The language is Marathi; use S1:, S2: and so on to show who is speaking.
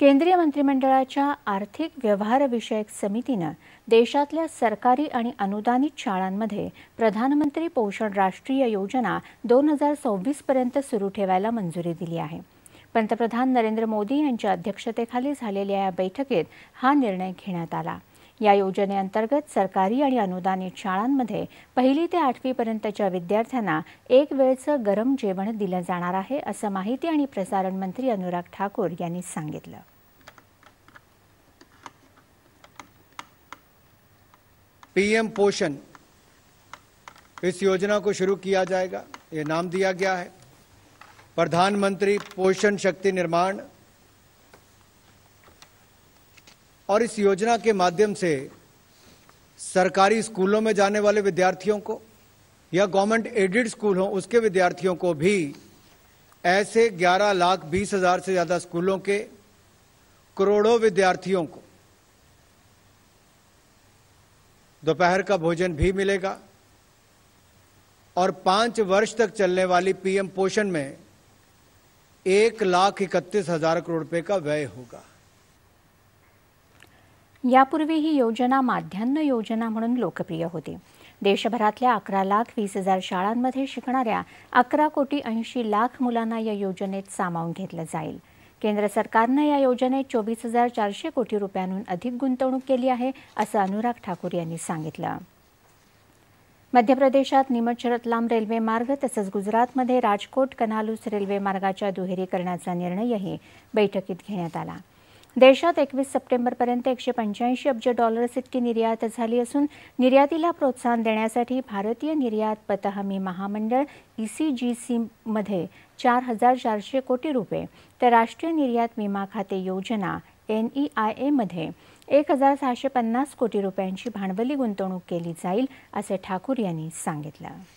S1: केंद्रीय मंत्रिमंडळाच्या आर्थिक व्यवहारविषयक समितीनं देशातल्या सरकारी आणि अनुदानित शाळांमध्ये प्रधानमंत्री पोषण राष्ट्रीय योजना दोन हजार सव्वीसपर्यंत सुरू ठेवायला मंजुरी दिली आहे पंतप्रधान नरेंद्र मोदी यांच्या अध्यक्षतेखाली झालेल्या या बैठकीत हा निर्णय घेण्यात आला या योजनेअंतर्गत सरकारी आणि अनुदानित शाळांमध्ये पहिली ते आठवीपर्यंतच्या विद्यार्थ्यांना एक वेळचं गरम जेवण दिलं जाणार आहे असं माहिती आणि प्रसारण मंत्री अनुराग ठाकूर यांनी सांगितलं
S2: पीएम पोषण इस योजना को शुरू किया जाएगा ये नाम दिया गया है प्रधानमंत्री पोषण शक्ति निर्माण और इस योजना के माध्यम से सरकारी स्कूलों में जाने वाले विद्यार्थियों को या गवर्नमेंट एडेड स्कूल हों उसके विद्यार्थियों को भी ऐसे ग्यारह लाख बीस हजार से ज़्यादा स्कूलों के करोड़ों विद्यार्थियों को दोपहर का भोजन भी मिलेगा और पांच वर्ष तक चलने वाली पीएम पोषण में एक लाख इकतीस हजार करोड़ रुपए का व्यय होगा
S1: यापूर्वी ही योजना माध्यान्ह योजना म्हणून लोकप्रिय होती देशभरातल्या अकरा लाख वीस हजार शाळांमध्ये शिकणाऱ्या अकरा कोटी ऐंशी लाख मुलांना या योजनेत सामावून घेतलं जाईल केंद्र सरकारनं या योजनेत चोवीस हजार चारशे कोटी रुपयांहून अधिक गुंतवणूक केली आहे असं अनुराग ठाकूर यांनी सांगितलं मध्य प्रदेशात निमच रतलाम रेल्वे मार्ग तसंच गुजरातमध्ये राजकोट कनालूस रेल्वे मार्गाच्या दुहेरीकरणाचा निर्णयही बैठकीत घेण्यात आला देशात एकवीस सप्टेंबरपर्यंत एकशे पंच्याऐंशी अब्ज डॉलर्स इतकी निर्यात झाली असून निर्यातीला प्रोत्साहन देण्यासाठी भारतीय निर्यात पत हमी महामंडळ ई सी जी सीमध्ये चार हजार चारशे कोटी रुपये तर राष्ट्रीय निर्यात विमा खाते योजना एन ई आय एमध्ये एक हजार सहाशे पन्नास कोटी रुपयांची भांडवली गुंतवणूक केली जाईल असे ठाकूर यांनी सांगितलं